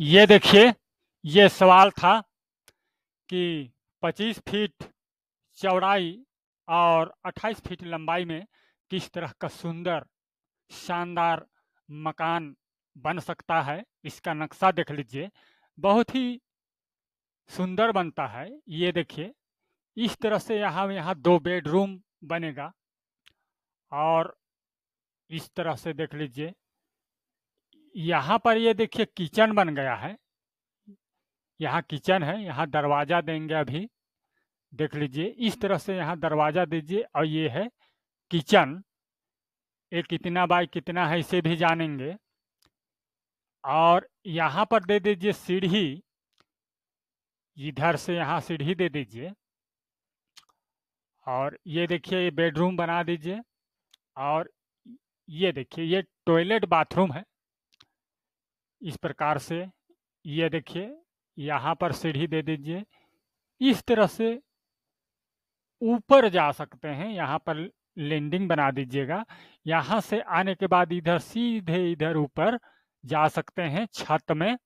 ये देखिए ये सवाल था कि 25 फीट चौड़ाई और 28 फीट लंबाई में किस तरह का सुंदर शानदार मकान बन सकता है इसका नक्शा देख लीजिए बहुत ही सुंदर बनता है ये देखिए इस तरह से यहाँ यहाँ दो बेडरूम बनेगा और इस तरह से देख लीजिए यहाँ पर ये देखिए किचन बन गया है यहाँ किचन है यहाँ दरवाज़ा देंगे अभी देख लीजिए इस तरह से यहाँ दरवाज़ा दीजिए और ये है किचन ये कितना बाय कितना है इसे भी जानेंगे और यहाँ पर दे दीजिए सीढ़ी इधर से यहाँ सीढ़ी दे दीजिए और ये देखिए ये बेडरूम बना दीजिए और ये देखिए ये टॉयलेट बाथरूम है इस प्रकार से ये देखिए यहाँ पर सीढ़ी दे दीजिए इस तरह से ऊपर जा सकते हैं यहाँ पर लैंडिंग बना दीजिएगा यहाँ से आने के बाद इधर सीधे इधर ऊपर जा सकते हैं छत में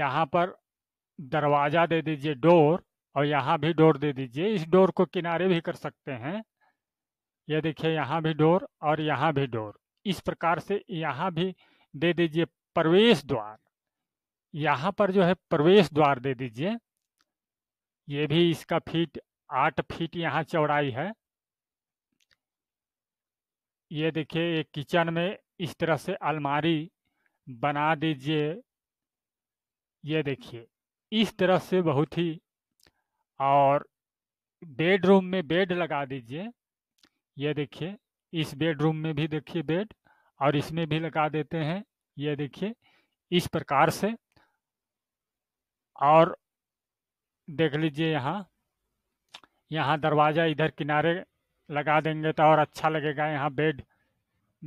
यहाँ पर दरवाजा दे दीजिए डोर और यहाँ भी डोर दे दीजिए इस डोर को किनारे भी कर सकते हैं ये यह देखिए यहाँ भी डोर और यहाँ भी डोर इस प्रकार से यहाँ भी दे दीजिए प्रवेश द्वार यहाँ पर जो है प्रवेश द्वार दे दीजिए ये भी इसका फीट आठ फीट यहाँ चौड़ाई है ये देखिए एक किचन में इस तरह से अलमारी बना दीजिए ये देखिए इस तरह से बहुत ही और बेडरूम में बेड लगा दीजिए ये देखिए इस बेडरूम में भी देखिए बेड और इसमें भी लगा देते हैं ये देखिए इस प्रकार से और देख लीजिए यहाँ यहाँ दरवाज़ा इधर किनारे लगा देंगे तो और अच्छा लगेगा यहाँ बेड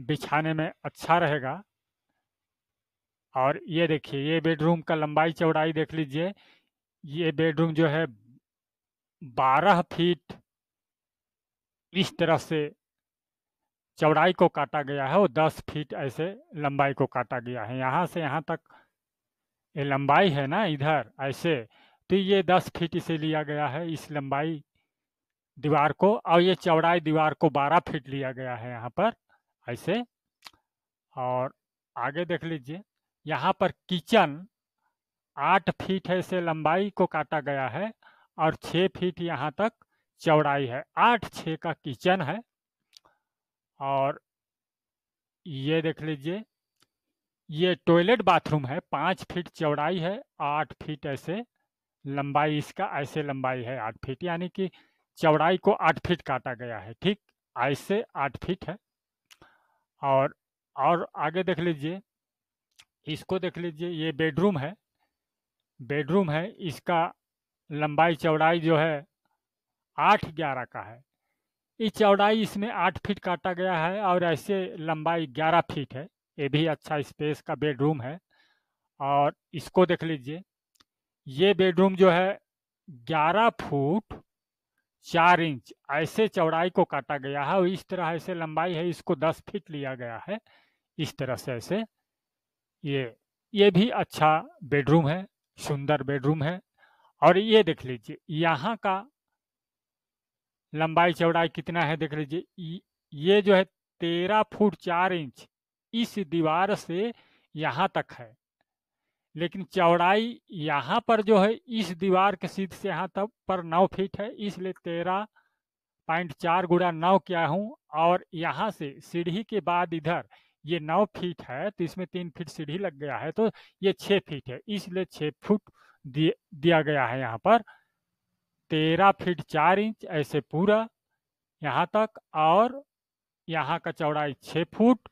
बिछाने में अच्छा रहेगा और ये देखिए ये बेडरूम का लंबाई चौड़ाई देख लीजिए ये बेडरूम जो है बारह फीट इस तरह से चौड़ाई को काटा गया है वो दस फीट ऐसे लंबाई को काटा गया है यहाँ से यहाँ तक ये लंबाई है ना इधर ऐसे तो ये दस फीट इसे लिया गया है इस लंबाई दीवार को और ये चौड़ाई दीवार को बारह फीट लिया गया है यहाँ पर ऐसे और आगे देख लीजिए यहाँ पर किचन आठ फीट है लंबाई को काटा गया है और छः फीट यहाँ तक चौड़ाई है आठ छः का किचन है और ये देख लीजिए ये टॉयलेट बाथरूम है पाँच फीट चौड़ाई है आठ फीट ऐसे लंबाई इसका ऐसे लंबाई है आठ फीट यानी कि चौड़ाई को आठ फीट काटा गया है ठीक ऐसे आठ फीट है और और आगे देख लीजिए इसको देख लीजिए ये बेडरूम है बेडरूम है इसका लंबाई चौड़ाई जो है आठ ग्यारह का है इस चौड़ाई इसमें आठ फीट काटा गया है और ऐसे लंबाई ग्यारह फीट है ये भी अच्छा स्पेस का बेडरूम है और इसको देख लीजिए ये बेडरूम जो है ग्यारह फुट चार इंच ऐसे चौड़ाई को काटा गया है और इस तरह ऐसे लंबाई है इसको दस फीट लिया गया है इस तरह से ऐसे ये ये भी अच्छा बेडरूम है सुंदर बेडरूम है और ये देख लीजिए यहाँ का लंबाई चौड़ाई कितना है देख लीजिए ये जो है तेरह फुट चार इंच इस दीवार से यहाँ तक है लेकिन चौड़ाई यहाँ पर जो है इस दीवार के सीध से यहाँ तक पर नौ फीट है इसलिए तेरह पॉइंट चार गुड़ा नौ किया हूँ और यहाँ से सीढ़ी के बाद इधर ये नौ फीट है तो इसमें तीन फीट सीढ़ी लग गया है तो ये छः फीट है इसलिए छः फुट दिया गया है यहाँ पर तेरह फीट चार इंच ऐसे पूरा यहाँ तक और यहाँ का चौड़ाई छः फुट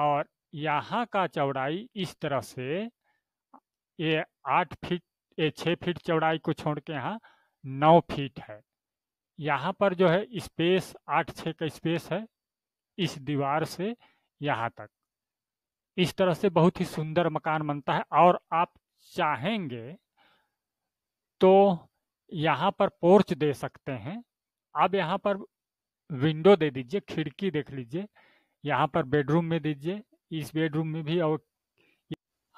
और यहाँ का चौड़ाई इस तरह से ये आठ फीट ये छः फीट चौड़ाई को छोड़ के यहाँ नौ फीट है यहाँ पर जो है स्पेस आठ छः का स्पेस है इस दीवार से यहाँ तक इस तरह से बहुत ही सुंदर मकान बनता है और आप चाहेंगे तो यहाँ पर पोर्च दे सकते हैं आप यहाँ पर विंडो दे दीजिए खिड़की देख लीजिए यहाँ पर बेडरूम में दीजिए इस बेडरूम में भी और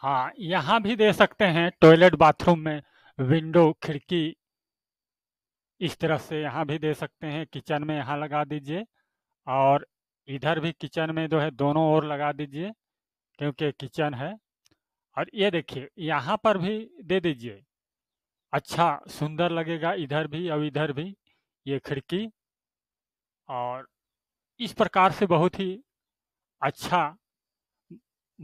हाँ यहाँ भी दे सकते हैं टॉयलेट बाथरूम में विंडो खिड़की इस तरह से यहाँ भी दे सकते हैं किचन में यहाँ लगा दीजिए और इधर भी किचन में जो है दोनों ओर लगा दीजिए क्योंकि किचन है और ये देखिए यहाँ पर भी दे दीजिए अच्छा सुंदर लगेगा इधर भी और इधर भी ये खिड़की और इस प्रकार से बहुत ही अच्छा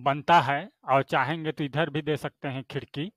बनता है और चाहेंगे तो इधर भी दे सकते हैं खिड़की